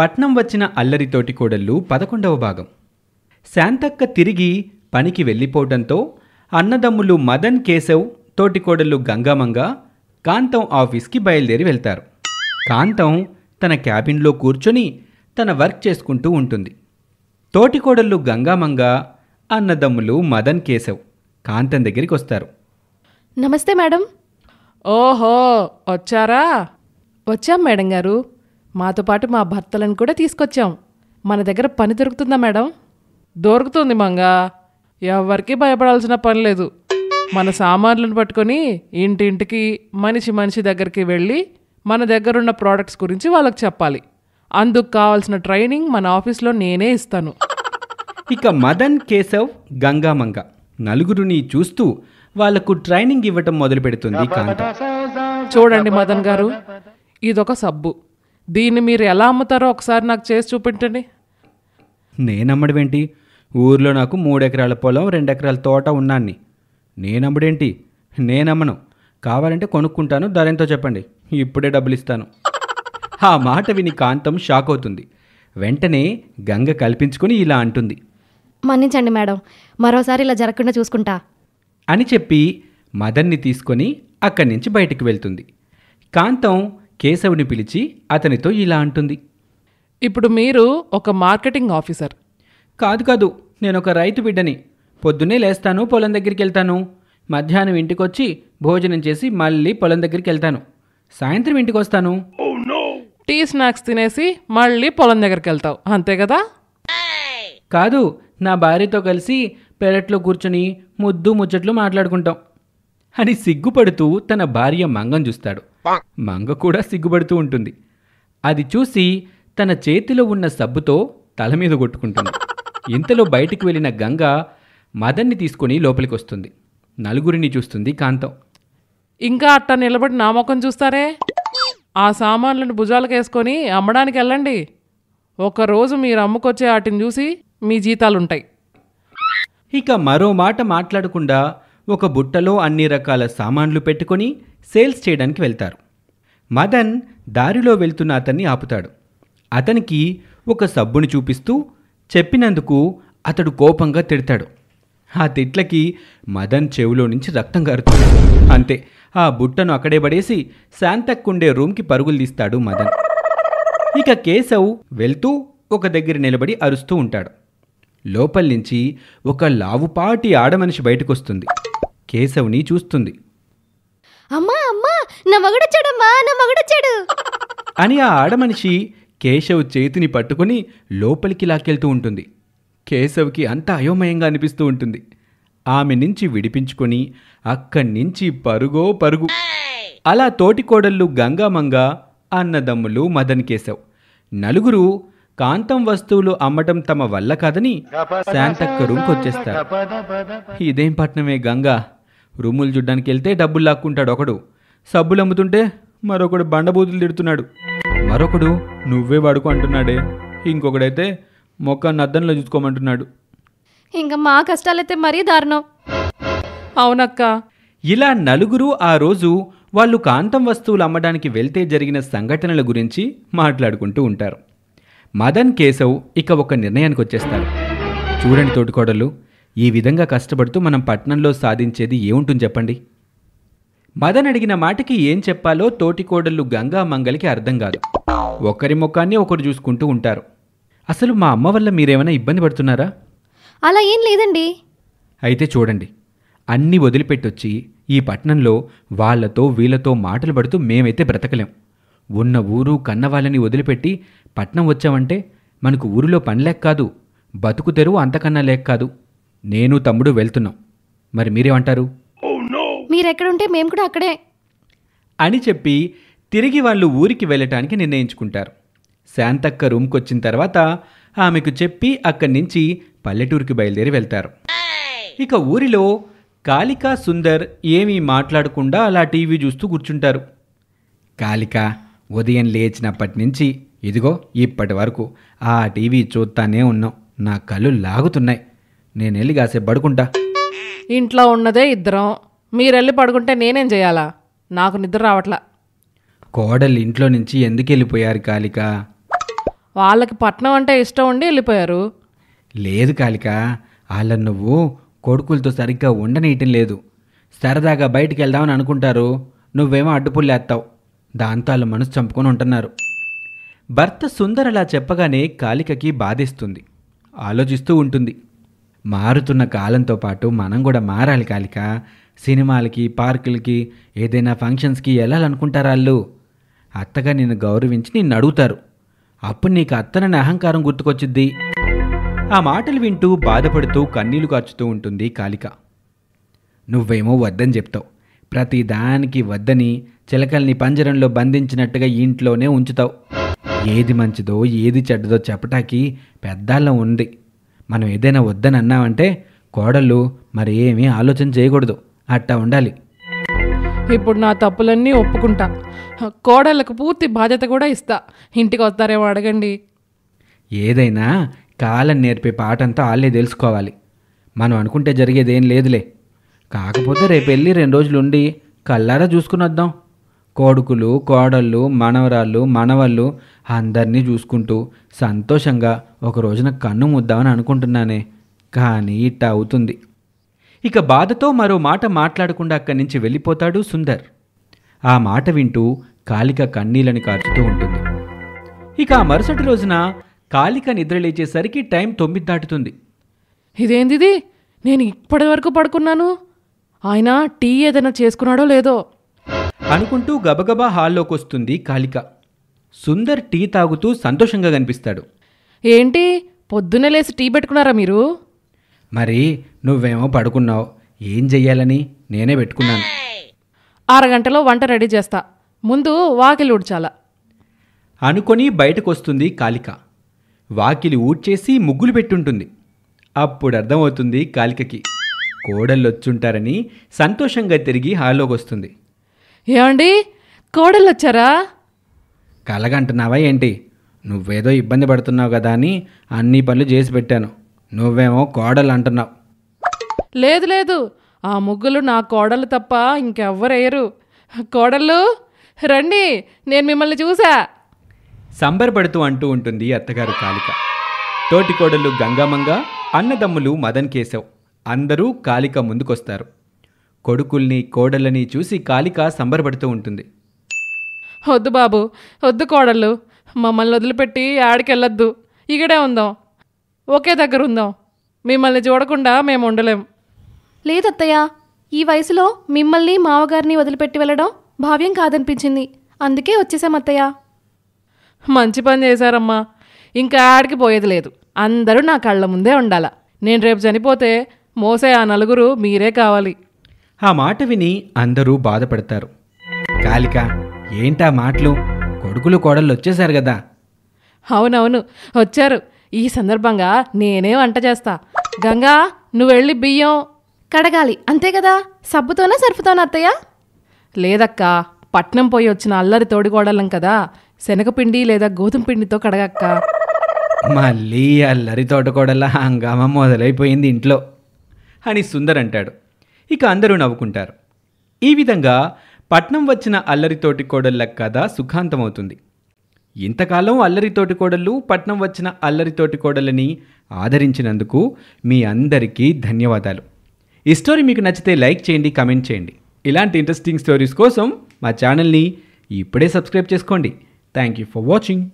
పట్నం వచ్చిన అల్లరితోటి కోడళ్ళు పదకొండవ భాగం శాంతక్క తిరిగి పనికి వెళ్ళిపోవడంతో అన్నదమ్ములు మదన్ కేశవ్ తోటికోడళ్ళు గంగామంగ కాంతం ఆఫీస్కి బయలుదేరి వెళ్తారు కాంతం తన క్యాబిన్లో కూర్చొని తన వర్క్ చేసుకుంటూ ఉంటుంది తోటికోడళ్ళు గంగామంగ అన్నదమ్ములు మదన్ కేశవ్ కాంతం దగ్గరికి వస్తారు నమస్తే మేడం ఓహో వచ్చారా వచ్చాం మేడం గారు మాతో పాటు మా భర్తలను కూడా తీసుకొచ్చాం మన దగ్గర పని దొరుకుతుందా మేడం దొరుకుతుంది మంగ ఎవరికీ భయపడాల్సిన పని లేదు మన సామాన్లను పట్టుకొని ఇంటింటికి మనిషి మనిషి దగ్గరికి వెళ్ళి మన దగ్గరున్న ప్రోడక్ట్స్ గురించి వాళ్ళకి చెప్పాలి అందుకు కావాల్సిన ట్రైనింగ్ మన ఆఫీస్లో నేనే ఇస్తాను ఇక మదన్ కేశవ్ గంగామంగ నలుగురిని చూస్తూ వాళ్లకు ట్రైనింగ్ ఇవ్వటం మొదలు పెడుతుంది చూడండి మదన్ గారు ఇదొక సబ్బు దీన్ని మీరు ఎలా అమ్ముతారో ఒకసారి నాకు చేసి చూపించండి నేనమ్మడమేంటి ఊర్లో నాకు మూడెకరాల పొలం రెండెకరాల తోట ఉన్నాన్ని నేనమ్మడేంటి నేనమ్మను కావాలంటే కొనుక్కుంటాను ధరెంతో చెప్పండి ఇప్పుడే డబ్బులు ఇస్తాను ఆ మాట విని కాంతం షాక్ అవుతుంది వెంటనే గంగ కల్పించుకుని ఇలా అంటుంది మన్నించండి మేడం మరోసారి ఇలా జరగకుండా చూసుకుంటా అని చెప్పి మదన్ని తీసుకొని అక్కడి నుంచి బయటికి వెళ్తుంది కాంతం కేశవుని పిలిచి అతనితో ఇలా అంటుంది ఇప్పుడు మీరు ఒక మార్కెటింగ్ ఆఫీసర్ కాదు కాదు నేను ఒక రైతు బిడ్డని పొద్దున్నే లేస్తాను పొలం దగ్గరికి వెళ్తాను మధ్యాహ్నం ఇంటికొచ్చి భోజనం చేసి మళ్ళీ పొలం దగ్గరికి వెళ్తాను సాయంత్రం ఇంటికి వస్తాను oh, టీ స్నాక్స్ తినేసి మళ్ళీ పొలం దగ్గరికి వెళ్తావు అంతే కదా కాదు నా భార్యతో కలిసి పెరట్లో కూర్చుని ముద్దు ముచ్చట్లు మాట్లాడుకుంటాం అని సిగ్గుపడుతూ తన భార్య మంగం చూస్తాడు మంగ కూడా సిగ్గుపడుతూ ఉంటుంది అది చూసి తన చేతిలో ఉన్న సబ్బుతో తల మీద కొట్టుకుంటుంది ఇంతలో బయటికి వెళ్ళిన గంగ మదన్ని తీసుకుని లోపలికి వస్తుంది నలుగురిని చూస్తుంది కాంతం ఇంకా అట్ట నిలబడి నా ముఖం చూస్తారే ఆ సామాన్లను భుజాలకు వేసుకొని అమ్మడానికి వెళ్ళండి ఒకరోజు మీరు అమ్ముకొచ్చే వాటిని చూసి మీ జీతాలుంటాయి ఇక మరో మాట మాట్లాడకుండా ఒక బుట్టలో అన్ని రకాల సామాన్లు పెట్టుకొని సేల్స్ చేయడానికి వెళ్తారు మదన్ దారిలో వెళ్తున్న అతన్ని ఆపుతాడు అతనికి ఒక సబ్బుని చూపిస్తూ చెప్పినందుకు అతడు కోపంగా తిడతాడు ఆ తిట్లకి మదన్ చెవులో నుంచి రక్తం గారుతుంది అంతే ఆ బుట్టను అక్కడే పడేసి శాంతక్కుండే రూమ్కి పరుగులు తీస్తాడు మదన్ ఇక కేశవ్ వెళ్తూ ఒక దగ్గర నిలబడి అరుస్తూ ఉంటాడు లోపల నుంచి ఒక లావుపాటి ఆడమనిషి బయటకొస్తుంది కేశవ్ని చూస్తుంది అమ్మా అమ్మా నా మగుడొచ్చాడమ్మా నా మగుడొచ్చాడు అని ఆ ఆడమనిషి కేశవ్ చేతిని పట్టుకుని లోపలికి లాక్కెళ్తూ ఉంటుంది కేశవ్కి అంత అయోమయంగా అనిపిస్తూ ఉంటుంది ఆమె నుంచి విడిపించుకొని అక్కడి నుంచి పరుగో పరుగు అలా తోటికోడళ్ళు గంగామంగ అన్నదమ్ములు మదన్ కేశవ్ నలుగురు కాంతం వస్తువులు అమ్మటం తమ వల్ల కాదని శాంతక్క రూమ్కి వచ్చేస్తారు ఇదేం పట్నమే గంగా రూములు చూడ్డానికి వెళ్తే డబ్బులు లాక్కుంటాడు ఒకడు సబ్బులు అమ్ముతుంటే మరొకడు బండబూతులు తిడుతున్నాడు మరొకడు నువ్వే వాడుకో అంటున్నాడే ఇంకొకడైతే మొక్క నద్దంలో చూసుకోమంటున్నాడు ఇంకా మా కష్టాలైతే మరీ దారుణం అవునక్క ఇలా నలుగురు ఆ రోజు వాళ్ళు కాంతం వస్తువులు అమ్మడానికి వెళ్తే జరిగిన సంఘటనల గురించి మాట్లాడుకుంటూ ఉంటారు మదన్ కేశవ్ ఇక ఒక నిర్ణయానికి వచ్చేస్తారు చూడండి తోటికోడలు ఈ విధంగా కష్టపడుతూ మనం పట్నంలో సాధించేది ఏముంటుంది చెప్పండి మదన్ అడిగిన మాటకి ఏం చెప్పాలో తోటికోడళ్ళు గంగా మంగలికి అర్థం కాదు ఒకరి ముఖాన్ని ఒకరు చూసుకుంటూ ఉంటారు అసలు మా అమ్మ వల్ల మీరేమైనా ఇబ్బంది పడుతున్నారా అలా ఏం లేదండి అయితే చూడండి అన్నీ వదిలిపెట్టొచ్చి ఈ పట్నంలో వాళ్లతో వీళ్ళతో మాటలు పడుతూ మేమైతే బ్రతకలేం ఉన్న ఊరు కన్నవాళ్ళని వదిలిపెట్టి పట్నం వచ్చామంటే మనకు ఊరిలో పని లేక కాదు బతుకు తెరువు అంతకన్నా లేక కాదు నేను తమ్ముడు వెళ్తున్నాం మరి మీరేమంటారు oh, మీరెక్కడుంటే మేము కూడా అక్కడే అని చెప్పి తిరిగి వాళ్ళు ఊరికి వెళ్ళటానికి నిర్ణయించుకుంటారు శాంతక్క రూమ్కి వచ్చిన తర్వాత ఆమెకు చెప్పి అక్కడి నుంచి పల్లెటూరుకి బయలుదేరి వెళ్తారు ఇక ఊరిలో కాళిక సుందర్ ఏమీ మాట్లాడకుండా అలా టీవీ చూస్తూ కూర్చుంటారు కాళిక ఉదయం లేచినప్పటి నుంచి ఇదిగో ఇప్పటి వరకు ఆ టీవీ చూస్తానే ఉన్నాం నా కళ్ళు లాగుతున్నాయి నేను వెళ్ళి కాసేపు పడుకుంటా ఇంట్లో ఉన్నదే ఇద్దరం మీరు వెళ్ళి పడుకుంటే నేనేం చేయాలా నాకు నిద్ర రావట్లా కోడలు ఇంట్లో నుంచి ఎందుకు వెళ్ళిపోయారు కాలిక వాళ్ళకి పట్నం అంటే ఇష్టం ఉండి వెళ్ళిపోయారు లేదు కాలిక వాళ్ళ నువ్వు కొడుకులతో సరిగ్గా ఉండనీయటం లేదు సరదాగా బయటికి వెళ్దామని అనుకుంటారు నువ్వేమో అడ్డుపుల్లేస్తావు దాంతో వాళ్ళ మనసు చంపుకొని ఉంటున్నారు భర్త సుందర్ అలా చెప్పగానే కాలికకి బాధిస్తుంది ఆలోచిస్తూ ఉంటుంది మారుతున్న కాలంతో పాటు మనం కూడా మారాలి కాలిక సినిమాలకి పార్కులకి ఏదైనా ఫంక్షన్స్కి వెళ్ళాలనుకుంటారు వాళ్ళు అత్తగా నిన్ను గౌరవించి నిన్ను అడుగుతారు అప్పుడు నీకు అత్తనని అహంకారం గుర్తుకొచ్చిద్ది ఆ మాటలు వింటూ బాధపడుతూ కన్నీళ్లు కాచుతూ ఉంటుంది కాలిక నువ్వేమో వద్దని చెప్తావు ప్రతి దానికి వద్దని చిలకల్ని పంజరంలో బంధించినట్టుగా ఇంట్లోనే ఉంచుతావు ఏది మంచిదో ఏది చెడ్డదో చెప్పటానికి పెద్దాళ్ళం ఉంది మనం ఏదైనా వద్దని అన్నామంటే కోడళ్ళు మరి ఏమీ ఆలోచన చేయకూడదు అట్టా ఉండాలి ఇప్పుడు నా తప్పులన్నీ ఒప్పుకుంటా కోడళ్ళకు పూర్తి బాధ్యత కూడా ఇస్తా ఇంటికి వస్తారేమో అడగండి ఏదైనా కాలం నేర్పే పాటంతా వాళ్ళే తెలుసుకోవాలి మనం అనుకుంటే జరిగేదేం లేదులే కాకపోతే రేపు వెళ్ళి రెండు రోజులుండి కల్లారా చూసుకుని వద్దాం కొడుకులు కోడళ్ళు మనవరాళ్ళు మనవళ్ళు అందరినీ చూసుకుంటూ సంతోషంగా ఒక రోజున కన్ను ముద్దామని అనుకుంటున్నానే కానీ ఇట్ట అవుతుంది ఇక బాధతో మరో మాట మాట్లాడకుండా అక్కడి నుంచి వెళ్ళిపోతాడు సుందర్ ఆ మాట వింటూ కాళిక కన్నీళ్ళని కార్చుతూ ఉంటుంది ఇక ఆ మరుసటి రోజున కాళిక నిద్రలేచేసరికి టైం తొమ్మిది దాటుతుంది ఇదేందిది నేను ఇప్పటి వరకు పడుకున్నాను ఆయన టీ ఏదైనా చేసుకున్నాడో లేదో అనుకుంటూ గబగబా వస్తుంది కాళిక సుందర్ టీ తాగుతూ సంతోషంగా కనిపిస్తాడు ఏంటి పొద్దున్నే లేసి టీ పెట్టుకున్నారా మీరు మరి నువ్వేమో పడుకున్నావు ఏం చెయ్యాలని నేనే పెట్టుకున్నాను అరగంటలో వంట రెడీ చేస్తా ముందు వాకిలి ఊడ్చాలా అనుకొని బయటకొస్తుంది కాళిక వాకిలి ఊడ్చేసి ముగ్గులు పెట్టుంటుంది అప్పుడు అర్థమవుతుంది కాళికకి కోడళ్ళొచ్చుంటారని సంతోషంగా తిరిగి హాల్లోకి వస్తుంది ఏమండి కోడలు వచ్చారా కలగంటున్నావా ఏంటి నువ్వేదో ఇబ్బంది పడుతున్నావు కదా అని అన్ని పనులు చేసి పెట్టాను నువ్వేమో కోడలు అంటున్నావు లేదు లేదు ఆ ముగ్గులు నా కోడలు తప్ప ఇంకెవ్వరయ్యరు కోడళ్ళు రండి నేను మిమ్మల్ని చూసా సంబరపడుతూ అంటూ ఉంటుంది అత్తగారు కాళిక తోటి కోడళ్ళు గంగామంగ అన్నదమ్ములు మదన్ కేశవ్ అందరూ కాళిక ముందుకొస్తారు కొడుకుల్ని కోడళ్ళని చూసి కాలిక సంబరపడుతూ ఉంటుంది వద్దు బాబు వద్దు కోడళ్ళు మమ్మల్ని వదిలిపెట్టి ఆడికెళ్ళొద్దు ఇక్కడే ఉందాం ఒకే దగ్గర ఉందాం మిమ్మల్ని చూడకుండా మేము ఉండలేం లేదత్తయ్య ఈ వయసులో మిమ్మల్ని మావగారిని వదిలిపెట్టి వెళ్ళడం భావ్యం కాదనిపించింది అందుకే వచ్చేసాం అత్తయ్య మంచి పని చేశారమ్మా ఇంకా ఆడికి పోయేది లేదు అందరూ నా కళ్ళ ముందే ఉండాల నేను రేపు చనిపోతే మోసే ఆ నలుగురు మీరే కావాలి ఆ మాట విని అందరూ బాధపడతారు కాలిక ఏంటా మాటలు కొడుకులు కోడళ్ళు వచ్చేశారు కదా అవునవును వచ్చారు ఈ సందర్భంగా నేనే వంట చేస్తా గంగా నువ్వెళ్ళి బియ్యం కడగాలి అంతే కదా సబ్బుతోనా సర్ఫుతోనా అత్తయ్య లేదక్కా పట్నం పోయి వచ్చిన అల్లరి తోడికోడలం కదా శనగపిండి లేదా గోధుమ పిండితో కడగక్క మళ్ళీ అల్లరి తోడుకోడల హంగామా మొదలైపోయింది ఇంట్లో అని సుందర్ అంటాడు ఇక అందరూ నవ్వుకుంటారు ఈ విధంగా పట్నం వచ్చిన అల్లరితోటి కోడళ్ళ కథ సుఖాంతమవుతుంది ఇంతకాలం అల్లరితోటి కోడళ్ళు పట్నం వచ్చిన అల్లరితోటి కోడళ్ళని ఆదరించినందుకు మీ అందరికీ ధన్యవాదాలు ఈ స్టోరీ మీకు నచ్చితే లైక్ చేయండి కమెంట్ చేయండి ఇలాంటి ఇంట్రెస్టింగ్ స్టోరీస్ కోసం మా ఛానల్ని ఇప్పుడే సబ్స్క్రైబ్ చేసుకోండి థ్యాంక్ యూ ఫర్ వాచింగ్